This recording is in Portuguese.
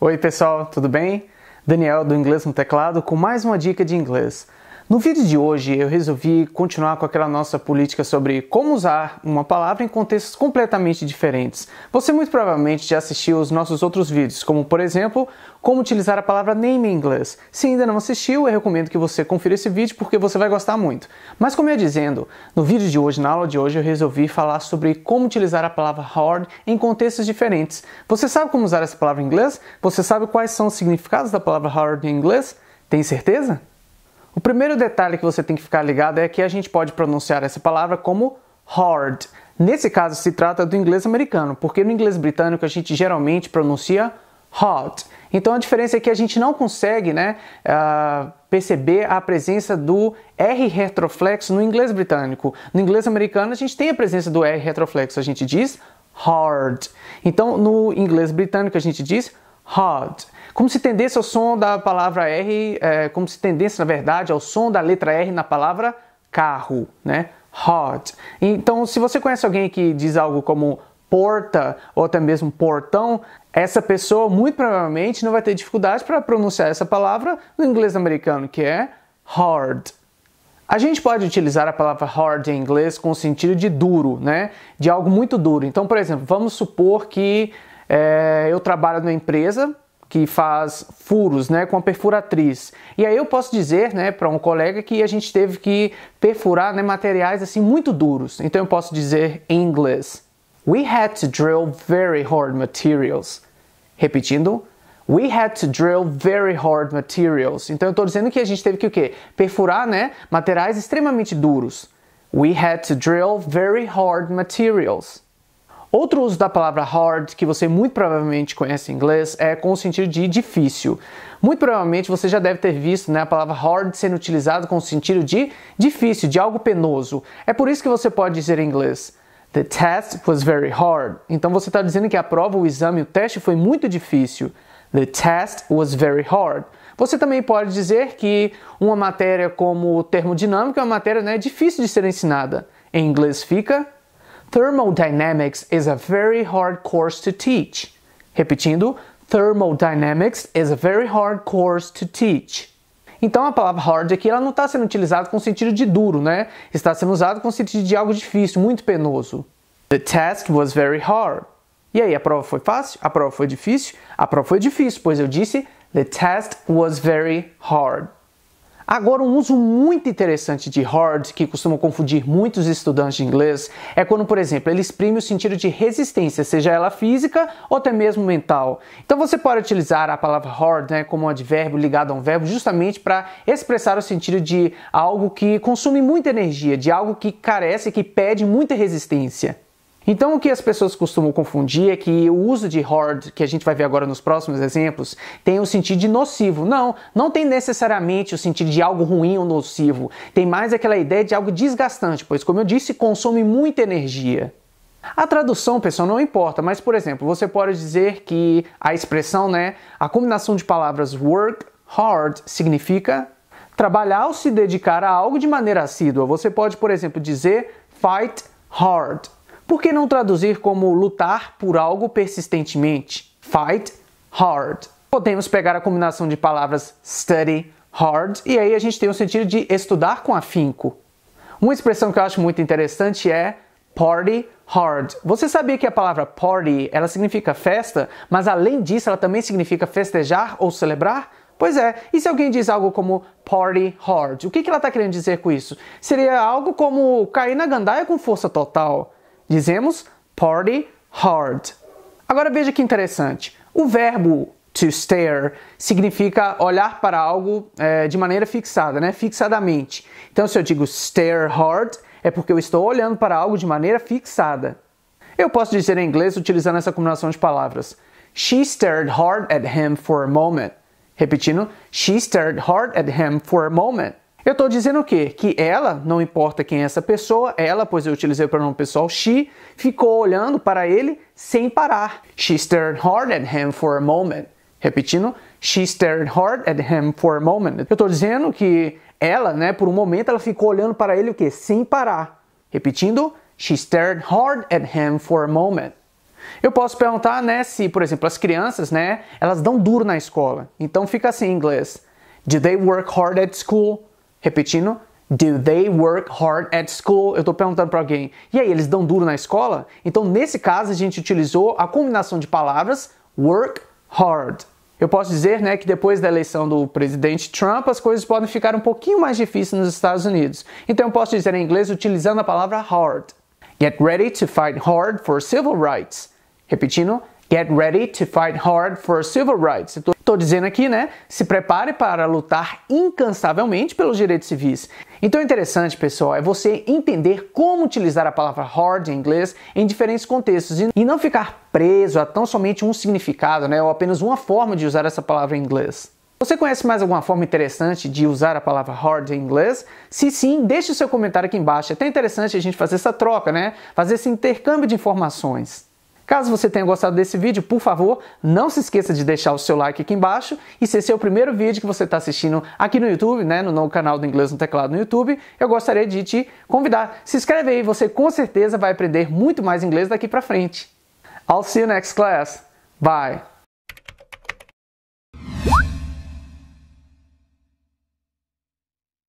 Oi, pessoal, tudo bem? Daniel do Inglês no Teclado com mais uma dica de inglês. No vídeo de hoje eu resolvi continuar com aquela nossa política sobre como usar uma palavra em contextos completamente diferentes. Você muito provavelmente já assistiu os nossos outros vídeos, como por exemplo, como utilizar a palavra name em inglês. Se ainda não assistiu, eu recomendo que você confira esse vídeo porque você vai gostar muito. Mas como eu ia dizendo, no vídeo de hoje, na aula de hoje, eu resolvi falar sobre como utilizar a palavra hard em contextos diferentes. Você sabe como usar essa palavra em inglês? Você sabe quais são os significados da palavra hard em inglês? Tem certeza? O primeiro detalhe que você tem que ficar ligado é que a gente pode pronunciar essa palavra como hard. Nesse caso, se trata do inglês americano, porque no inglês britânico a gente geralmente pronuncia hot. Então a diferença é que a gente não consegue né, uh, perceber a presença do R retroflexo no inglês britânico. No inglês americano a gente tem a presença do R retroflexo, a gente diz hard. Então no inglês britânico a gente diz hard hard. Como se tendesse ao som da palavra R, é, como se tendesse, na verdade, ao som da letra R na palavra carro, né? Hard. Então, se você conhece alguém que diz algo como porta ou até mesmo portão, essa pessoa muito provavelmente não vai ter dificuldade para pronunciar essa palavra no inglês americano, que é hard. A gente pode utilizar a palavra hard em inglês com o sentido de duro, né? De algo muito duro. Então, por exemplo, vamos supor que é, eu trabalho numa empresa que faz furos né, com a perfuratriz. E aí eu posso dizer né, para um colega que a gente teve que perfurar né, materiais assim muito duros. Então eu posso dizer em inglês: We had to drill very hard materials. Repetindo, We had to drill very hard materials. Então eu estou dizendo que a gente teve que o quê? Perfurar, né, materiais extremamente duros. We had to drill very hard materials. Outro uso da palavra hard, que você muito provavelmente conhece em inglês, é com o sentido de difícil. Muito provavelmente você já deve ter visto né, a palavra hard sendo utilizada com o sentido de difícil, de algo penoso. É por isso que você pode dizer em inglês: The test was very hard. Então você está dizendo que a prova, o exame, o teste foi muito difícil. The test was very hard. Você também pode dizer que uma matéria como termodinâmica é uma matéria né, difícil de ser ensinada. Em inglês fica Thermodynamics is a very hard course to teach. Repetindo, Thermodynamics is a very hard course to teach. Então a palavra hard aqui ela não está sendo utilizada com sentido de duro, né? Está sendo usada com sentido de algo difícil, muito penoso. The test was very hard. E aí, a prova foi fácil? A prova foi difícil? A prova foi difícil, pois eu disse the test was very hard. Agora, um uso muito interessante de hard, que costuma confundir muitos estudantes de inglês, é quando, por exemplo, ele exprime o sentido de resistência, seja ela física ou até mesmo mental. Então, você pode utilizar a palavra hard né, como um advérbio ligado a um verbo justamente para expressar o sentido de algo que consome muita energia, de algo que carece, que pede muita resistência. Então, o que as pessoas costumam confundir é que o uso de hard, que a gente vai ver agora nos próximos exemplos, tem o um sentido de nocivo. Não, não tem necessariamente o sentido de algo ruim ou nocivo. Tem mais aquela ideia de algo desgastante, pois, como eu disse, consome muita energia. A tradução, pessoal, não importa, mas por exemplo, você pode dizer que a expressão, né, a combinação de palavras work hard significa trabalhar ou se dedicar a algo de maneira assídua. Você pode, por exemplo, dizer fight hard. Por que não traduzir como lutar por algo persistentemente? Fight hard. Podemos pegar a combinação de palavras study hard e aí a gente tem o sentido de estudar com afinco. Uma expressão que eu acho muito interessante é party hard. Você sabia que a palavra party, ela significa festa, mas além disso ela também significa festejar ou celebrar? Pois é, e se alguém diz algo como party hard, o que, que ela está querendo dizer com isso? Seria algo como cair na gandaia com força total. Dizemos party hard. Agora veja que interessante. O verbo to stare significa olhar para algo é, de maneira fixada, né? Fixadamente. Então, se eu digo stare hard, é porque eu estou olhando para algo de maneira fixada. Eu posso dizer em inglês utilizando essa combinação de palavras. She stared hard at him for a moment. Repetindo, she stared hard at him for a moment. Eu estou dizendo o quê? Que ela, não importa quem é essa pessoa, ela, pois eu utilizei o pronome pessoal she, ficou olhando para ele sem parar. She stared hard at him for a moment. Repetindo, she stared hard at him for a moment. Eu estou dizendo que ela, né, por um momento ela ficou olhando para ele o quê? Sem parar. Repetindo, she stared hard at him for a moment. Eu posso perguntar, né, se, por exemplo, as crianças, né, elas dão duro na escola. Então fica assim em inglês. Did they work hard at school? Repetindo, do they work hard at school? Eu estou perguntando para alguém. E aí, eles dão duro na escola? Então, nesse caso, a gente utilizou a combinação de palavras work hard. Eu posso dizer né, que depois da eleição do presidente Trump, as coisas podem ficar um pouquinho mais difíceis nos Estados Unidos. Então eu posso dizer em inglês utilizando a palavra hard. Get ready to fight hard for civil rights. Repetindo, get ready to fight hard for civil rights. Estou dizendo aqui, né? Se prepare para lutar incansavelmente pelos direitos civis. Então, é interessante, pessoal, é você entender como utilizar a palavra hard em inglês em diferentes contextos e não ficar preso a tão somente um significado, né? Ou apenas uma forma de usar essa palavra em inglês. Você conhece mais alguma forma interessante de usar a palavra hard em inglês? Se sim, deixe o seu comentário aqui embaixo. É até interessante a gente fazer essa troca, né? Fazer esse intercâmbio de informações. Caso você tenha gostado desse vídeo, por favor, não se esqueça de deixar o seu like aqui embaixo. E se esse é o primeiro vídeo que você está assistindo aqui no YouTube, né, no novo canal do Inglês no Teclado no YouTube, eu gostaria de te convidar. Se inscreve aí, você com certeza vai aprender muito mais inglês daqui para frente. I'll see you next class. Bye.